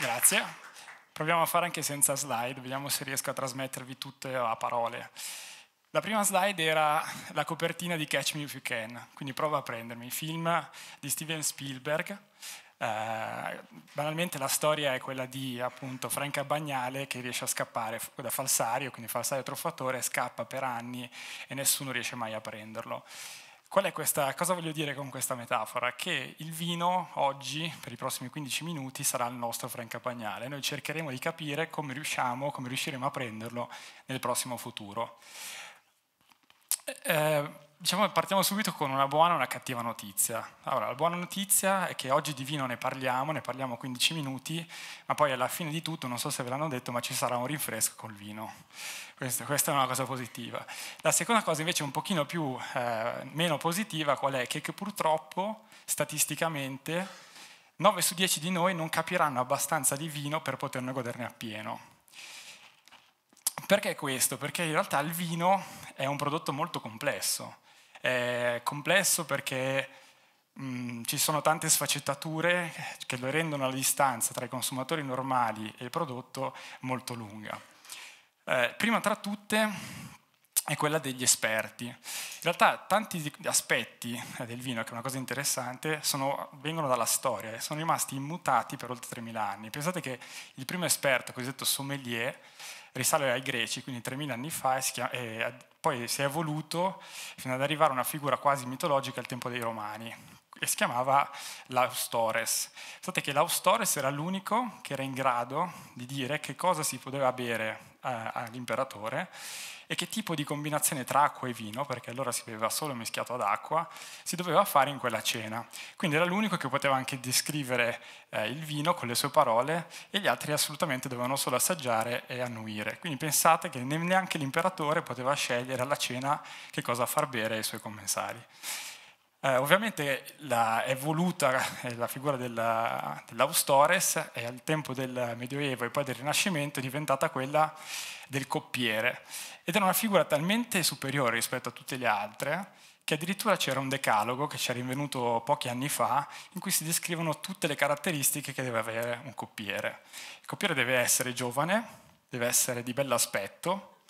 Grazie. Proviamo a fare anche senza slide, vediamo se riesco a trasmettervi tutte a parole. La prima slide era la copertina di Catch Me If You Can, quindi prova a prendermi, film di Steven Spielberg. Eh, banalmente la storia è quella di appunto Franca Bagnale che riesce a scappare da Falsario, quindi Falsario truffatore, scappa per anni e nessuno riesce mai a prenderlo. Qual è questa, cosa voglio dire con questa metafora? Che il vino oggi, per i prossimi 15 minuti, sarà il nostro francapagnale. Noi cercheremo di capire come riusciamo, come riusciremo a prenderlo nel prossimo futuro. Eh, eh diciamo, partiamo subito con una buona e una cattiva notizia. Allora, la buona notizia è che oggi di vino ne parliamo, ne parliamo 15 minuti, ma poi alla fine di tutto, non so se ve l'hanno detto, ma ci sarà un rinfresco col vino. Questa, questa è una cosa positiva. La seconda cosa invece un pochino più, eh, meno positiva, qual è? Che, che purtroppo, statisticamente, 9 su 10 di noi non capiranno abbastanza di vino per poterne goderne appieno. Perché questo? Perché in realtà il vino è un prodotto molto complesso è complesso perché mh, mm, ci sono tante sfaccettature che lo rendono la distanza tra i consumatori normali e il prodotto molto lunga. Eh, prima tra tutte è quella degli esperti. In realtà tanti aspetti eh, del vino, che è una cosa interessante, sono, vengono dalla storia e sono rimasti immutati per oltre 3.000 anni. Pensate che il primo esperto, cosiddetto sommelier, risale ai greci, quindi 3.000 anni fa, e, chiama, e eh, poi si è evoluto fino ad arrivare a una figura quasi mitologica al tempo dei Romani, e si chiamava l'Austores. Pensate che l'Austores era l'unico che era in grado di dire che cosa si poteva bere eh, all'imperatore e che tipo di combinazione tra acqua e vino, perché allora si beveva solo mischiato ad acqua, si doveva fare in quella cena. Quindi era l'unico che poteva anche descrivere eh, il vino con le sue parole e gli altri assolutamente dovevano solo assaggiare e annuire. Quindi pensate che neanche l'imperatore poteva scegliere alla cena che cosa far bere ai suoi commensali. Eh, ovviamente la, è voluta la figura della, dell'austores e al tempo del Medioevo e poi del Rinascimento è diventata quella del coppiere ed era una figura talmente superiore rispetto a tutte le altre che addirittura c'era un decalogo che ci è rinvenuto pochi anni fa in cui si descrivono tutte le caratteristiche che deve avere un coppiere. Il coppiere deve essere giovane, deve essere di bell'aspetto,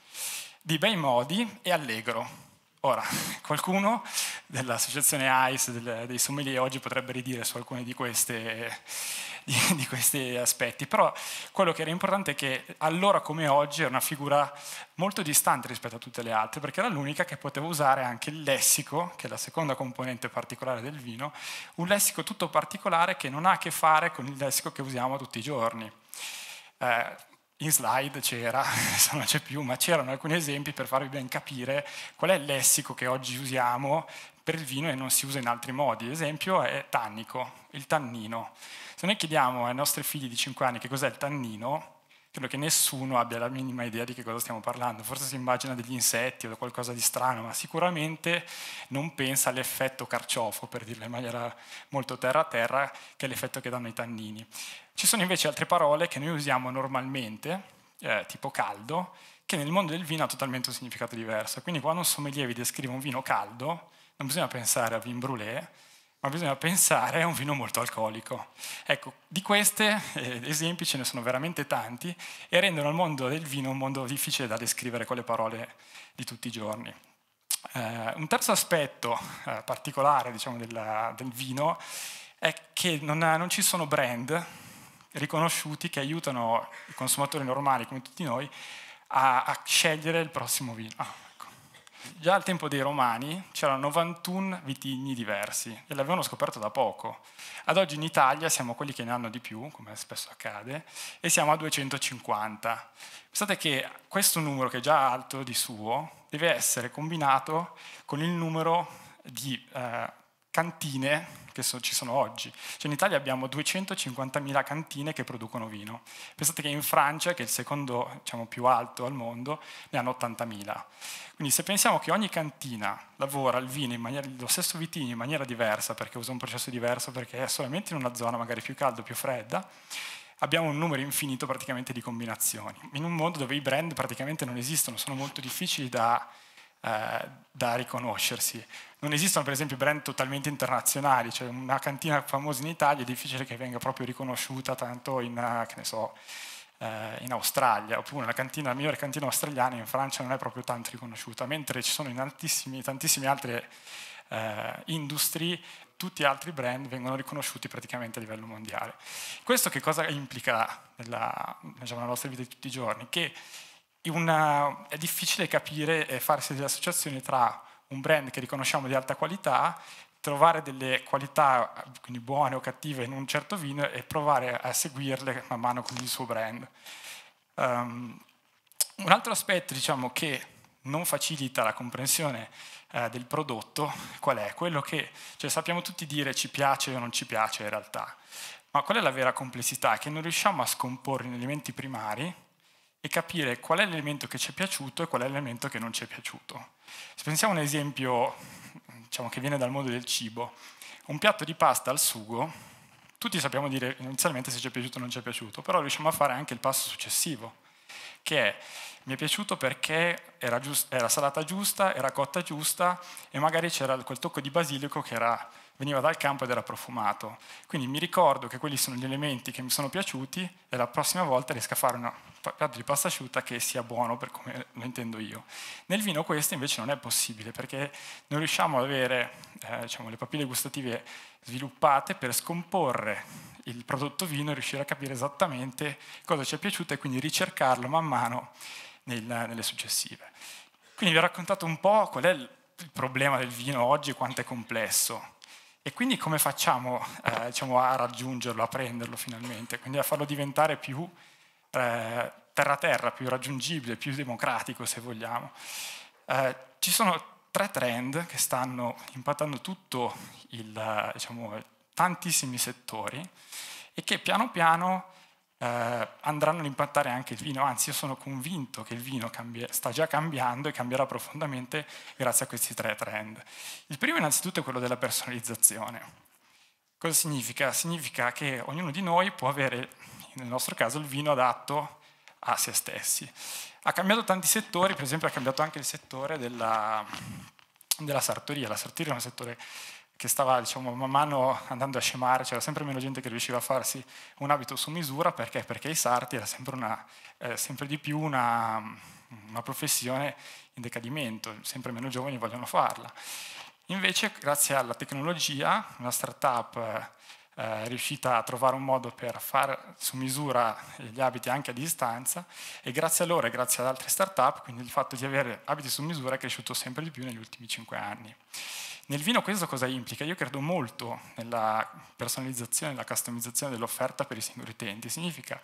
di bei modi e allegro Ora, qualcuno dell'associazione ICE, del, dei sommelier, oggi potrebbe ridire su alcuni di, di, di, questi aspetti, però quello che era importante è che allora come oggi era una figura molto distante rispetto a tutte le altre, perché era l'unica che poteva usare anche il lessico, che è la seconda componente particolare del vino, un lessico tutto particolare che non ha a che fare con il lessico che usiamo tutti i giorni. Eh, in slide c'era, adesso non c'è più, ma c'erano alcuni esempi per farvi ben capire qual è il lessico che oggi usiamo per il vino e non si usa in altri modi. L'esempio è tannico, il tannino. Se noi chiediamo ai nostri figli di 5 anni che cos'è il tannino, credo che nessuno abbia la minima idea di che cosa stiamo parlando, forse si immagina degli insetti o qualcosa di strano, ma sicuramente non pensa all'effetto carciofo, per dirlo in maniera molto terra-terra, che è l'effetto che danno i tannini. Ci sono invece altre parole che noi usiamo normalmente, eh, tipo caldo, che nel mondo del vino ha totalmente un significato diverso. Quindi quando un sommelier vi descrive un vino caldo, non bisogna pensare a vin brûlé, ma bisogna pensare a un vino molto alcolico. Ecco, di questi eh, esempi ce ne sono veramente tanti e rendono il mondo del vino un mondo difficile da descrivere con le parole di tutti i giorni. Eh, un terzo aspetto eh, particolare diciamo, della, del vino è che non, ha, non ci sono brand riconosciuti che aiutano i consumatori normali come tutti noi a, a, scegliere il prossimo vino già al tempo dei Romani c'erano 91 vitigni diversi e l'avevano scoperto da poco. Ad oggi in Italia siamo quelli che ne hanno di più, come spesso accade, e siamo a 250. Pensate che questo numero, che è già alto di suo, deve essere combinato con il numero di eh, cantine che so, ci sono oggi. Cioè in Italia abbiamo 250.000 cantine che producono vino. Pensate che in Francia, che è il secondo diciamo, più alto al mondo, ne hanno 80.000. Quindi se pensiamo che ogni cantina lavora il vino maniera, lo stesso vitigno in maniera diversa, perché usa un processo diverso, perché è solamente in una zona magari più calda o più fredda, abbiamo un numero infinito praticamente di combinazioni. In un mondo dove i brand praticamente non esistono, sono molto difficili da eh, da riconoscersi. Non esistono per esempio brand totalmente internazionali, cioè una cantina famosa in Italia è difficile che venga proprio riconosciuta tanto in, eh, so, eh, in Australia, oppure la, cantina, la, migliore cantina australiana in Francia non è proprio tanto riconosciuta, mentre ci sono in tantissime altre eh, industrie tutti gli altri brand vengono riconosciuti praticamente a livello mondiale. Questo che cosa implica nella, diciamo, nella nostra vita di tutti i giorni? Che una, è difficile capire e farsi delle associazioni tra un brand che riconosciamo di alta qualità, trovare delle qualità, quindi buone o cattive, in un certo vino e provare a seguirle man mano con il suo brand. Um, un altro aspetto diciamo, che non facilita la comprensione eh, del prodotto, qual è? Quello che cioè, sappiamo tutti dire ci piace o non ci piace in realtà, ma qual è la vera complessità? Che non riusciamo a scomporre in elementi primari e capire qual è l'elemento che ci è piaciuto e qual è l'elemento che non ci è piaciuto. Se pensiamo a un esempio diciamo, che viene dal mondo del cibo, un piatto di pasta al sugo, tutti sappiamo dire inizialmente se ci è piaciuto o non ci è piaciuto, però riusciamo a fare anche il passo successivo, che è mi è piaciuto perché era, giusta, era salata giusta, era cotta giusta e magari c'era quel tocco di basilico che era veniva dal campo ed era profumato. Quindi mi ricordo che quelli sono gli elementi che mi sono piaciuti e la prossima volta riesco a fare un piatto di pasta asciutta che sia buono per come lo intendo io. Nel vino questo invece non è possibile perché non riusciamo ad avere eh, diciamo, le papille gustative sviluppate per scomporre il prodotto vino e riuscire a capire esattamente cosa ci è piaciuto e quindi ricercarlo man mano nel, nelle successive. Quindi vi ho raccontato un po' qual è il problema del vino oggi e quanto è complesso e quindi come facciamo eh, diciamo, a raggiungerlo, a prenderlo finalmente? Quindi a farlo diventare più terra-terra, eh, più raggiungibile, più democratico se vogliamo. Eh, ci sono tre trend che stanno impattando tutto il, eh, diciamo, tantissimi settori e che piano piano eh, andranno ad impattare anche il vino, anzi io sono convinto che il vino cambia, sta già cambiando e cambierà profondamente grazie a questi tre trend. Il primo innanzitutto è quello della personalizzazione. Cosa significa? Significa che ognuno di noi può avere, nel nostro caso, il vino adatto a se stessi. Ha cambiato tanti settori, per esempio ha cambiato anche il settore della, della sartoria. La sartoria è un settore che stava diciamo, man mano andando a scemare, c'era sempre meno gente che riusciva a farsi un abito su misura, perché? Perché i sarti era sempre, una, eh, sempre di più una, una professione in decadimento, sempre meno giovani vogliono farla. Invece, grazie alla tecnologia, una startup eh, eh riuscita a trovare un modo per fare su misura gli abiti anche a distanza e grazie a loro e grazie ad altre startup, quindi il fatto di avere abiti su misura è cresciuto sempre di più negli ultimi cinque anni. Nel vino questo cosa implica? Io credo molto nella personalizzazione, nella customizzazione dell'offerta per i singoli utenti. Significa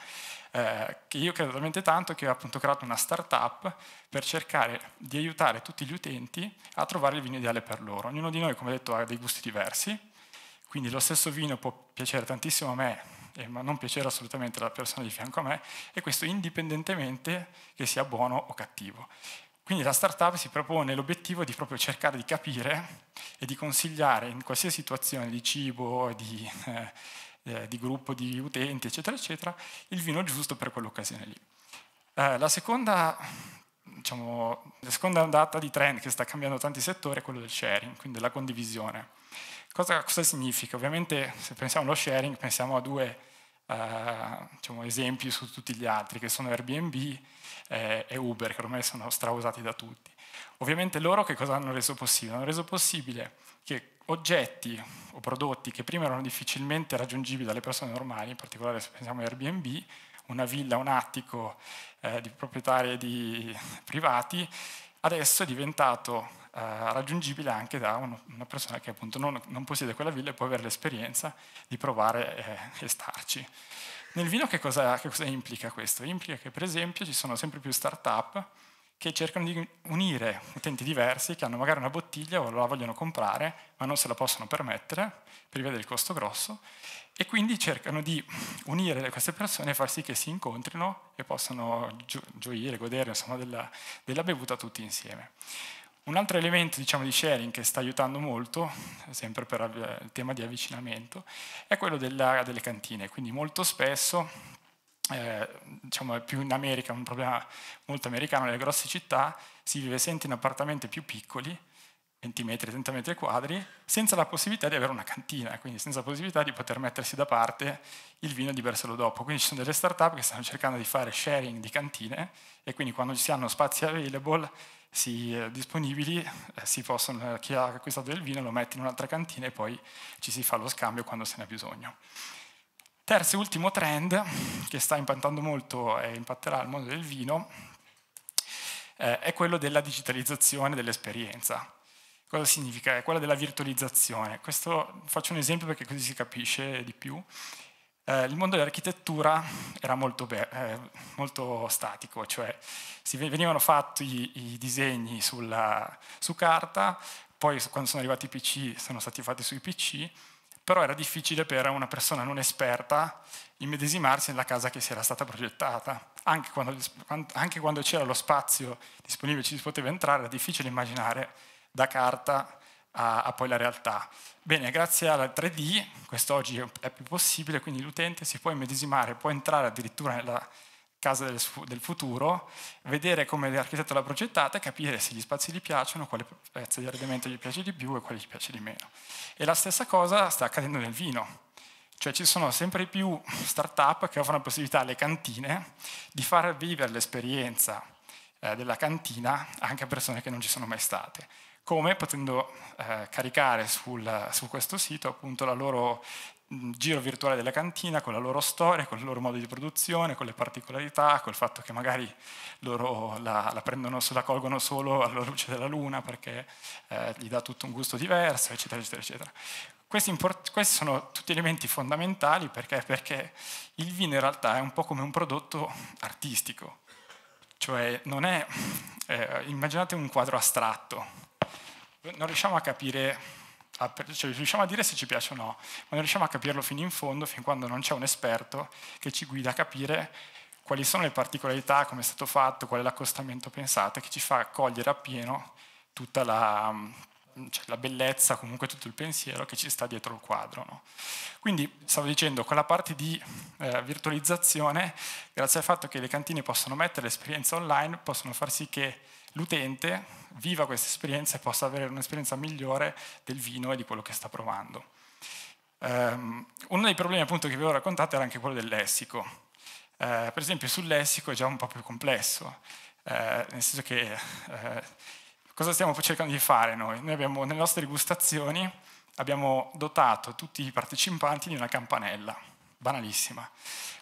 eh, che io credo talmente tanto che ho appunto creato una startup per cercare di aiutare tutti gli utenti a trovare il vino ideale per loro. Ognuno di noi, come detto, ha dei gusti diversi, quindi lo stesso vino può piacere tantissimo a me ma non piacere assolutamente alla persona di fianco a me, e questo indipendentemente che sia buono o cattivo. Quindi la startup si propone l'obiettivo di proprio cercare di capire e di consigliare in qualsiasi situazione di cibo, di, eh, eh di gruppo di utenti, eccetera, eccetera, il vino giusto per quell'occasione lì. Eh, la, seconda, diciamo, la seconda ondata di trend che sta cambiando tanti settori è quello del sharing, quindi della condivisione. Cosa, cosa significa? Ovviamente se pensiamo allo sharing pensiamo a due eh, diciamo, esempi su tutti gli altri, che sono Airbnb eh, e Uber, che ormai sono strausati da tutti. Ovviamente loro che cosa hanno reso possibile? Hanno reso possibile che oggetti o prodotti che prima erano difficilmente raggiungibili dalle persone normali, in particolare se pensiamo a Airbnb, una villa, un attico eh, di proprietari di privati, adesso è diventato eh, raggiungibile anche da uno, una persona che appunto non, non, possiede quella villa e può avere l'esperienza di provare eh, e starci. Nel vino che cosa, che cosa implica questo? Implica che per esempio ci sono sempre più start-up che cercano di unire utenti diversi che hanno magari una bottiglia o la vogliono comprare ma non se la possono permettere per via del costo grosso e quindi cercano di unire queste persone e far sì che si incontrino e possano gioire, godere insomma, della, della, bevuta tutti insieme. Un altro elemento diciamo, di sharing che sta aiutando molto, sempre per il tema di avvicinamento, è quello della, delle cantine. Quindi molto spesso, eh, diciamo, è più in America, un problema molto americano, nelle grosse città si vive sempre in appartamenti più piccoli, 20 metri, 30 metri quadri, senza la possibilità di avere una cantina, quindi senza la possibilità di poter mettersi da parte il vino e di berselo dopo. Quindi ci sono delle start-up che stanno cercando di fare sharing di cantine e quindi quando ci siano spazi available si, eh, disponibili, eh, si possono, eh, chi ha acquistato del vino lo mette in un'altra cantina e poi ci si fa lo scambio quando se ne ha bisogno. Terzo e ultimo trend che sta impattando molto e impatterà il mondo del vino eh, è quello della digitalizzazione dell'esperienza. Cosa significa? È quella della virtualizzazione. Questo, faccio un esempio perché così si capisce di più. Eh, il mondo dell'architettura era molto, eh, molto, statico, cioè si venivano fatti i, disegni sulla, su carta, poi quando sono arrivati i PC sono stati fatti sui PC, però era difficile per una persona non esperta immedesimarsi nella casa che si era stata progettata. Anche quando, quando c'era lo spazio disponibile e ci si poteva entrare, era difficile immaginare da carta a, a poi la realtà. Bene, grazie al 3D, questo oggi è più possibile, quindi l'utente si può immedesimare, può entrare addirittura nella casa del, del futuro, vedere come l'architetto l'ha progettata e capire se gli spazi gli piacciono, quale pezzo di arredamento gli piace di più e quale gli piace di meno. E la stessa cosa sta accadendo nel vino. Cioè ci sono sempre più start-up che offrono la possibilità alle cantine di far vivere l'esperienza eh, della cantina anche a persone che non ci sono mai state come potendo eh, caricare sul, su questo sito appunto la loro mm, giro virtuale della cantina, con la loro storia, con il loro modo di produzione, con le particolarità, col fatto che magari loro la, la prendono, la colgono solo alla luce della luna perché eh, gli dà tutto un gusto diverso, eccetera, eccetera, eccetera. Questi, questi sono tutti elementi fondamentali perché, perché il vino in realtà è un po' come un prodotto artistico, cioè non è, eh, immaginate un quadro astratto, non riusciamo a capire, cioè riusciamo a dire se ci piace o no, ma non riusciamo a capirlo fino in fondo, fin quando non c'è un esperto che ci guida a capire quali sono le particolarità, come è stato fatto, qual è l'accostamento pensato, che ci fa cogliere appieno tutta la, cioè la bellezza, comunque tutto il pensiero che ci sta dietro il quadro. No? Quindi, stavo dicendo, quella parte di eh, virtualizzazione, grazie al fatto che le cantine possono mettere l'esperienza online, possono far sì che l'utente viva questa esperienza e possa avere un'esperienza migliore del vino e di quello che sta provando. Um, uno dei problemi appunto, che vi avevo raccontato era anche quello del lessico. Uh, per esempio sul lessico è già un po' più complesso, uh, nel senso che uh, cosa stiamo cercando di fare noi? Noi abbiamo, nelle nostre degustazioni abbiamo dotato tutti i partecipanti di una campanella, banalissima.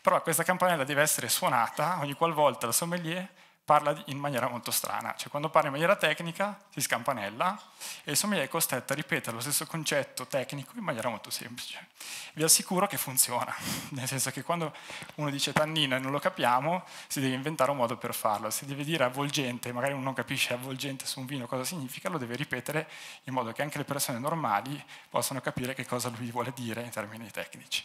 Però questa campanella deve essere suonata ogni qualvolta la sommelier parla in maniera molto strana, cioè quando parla in maniera tecnica si scampanella e il sommelier è costretto a ripetere lo stesso concetto tecnico in maniera molto semplice. Vi assicuro che funziona, nel senso che quando uno dice tannino e non lo capiamo, si deve inventare un modo per farlo, se deve dire avvolgente, magari uno non capisce avvolgente su un vino cosa significa, lo deve ripetere in modo che anche le persone normali possano capire che cosa lui vuole dire in termini tecnici.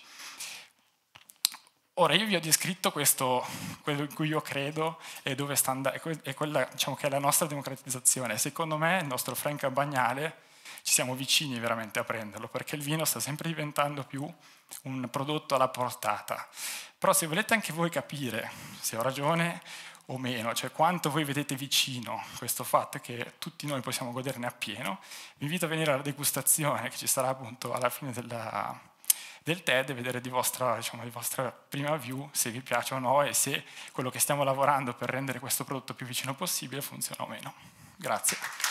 Ora, io vi ho descritto questo, quello in cui io credo e dove sta andando, è quella diciamo, che è la nostra democratizzazione. Secondo me, il nostro Frank Bagnale ci siamo vicini veramente a prenderlo, perché il vino sta sempre diventando più un prodotto alla portata. Però se volete anche voi capire se ho ragione o meno, cioè quanto voi vedete vicino questo fatto che tutti noi possiamo goderne appieno, vi invito a venire alla degustazione che ci sarà appunto alla fine della, del TED e vedere di vostra, diciamo, di vostra prima view se vi piace o no e se quello che stiamo lavorando per rendere questo prodotto più vicino possibile funziona o meno. Grazie.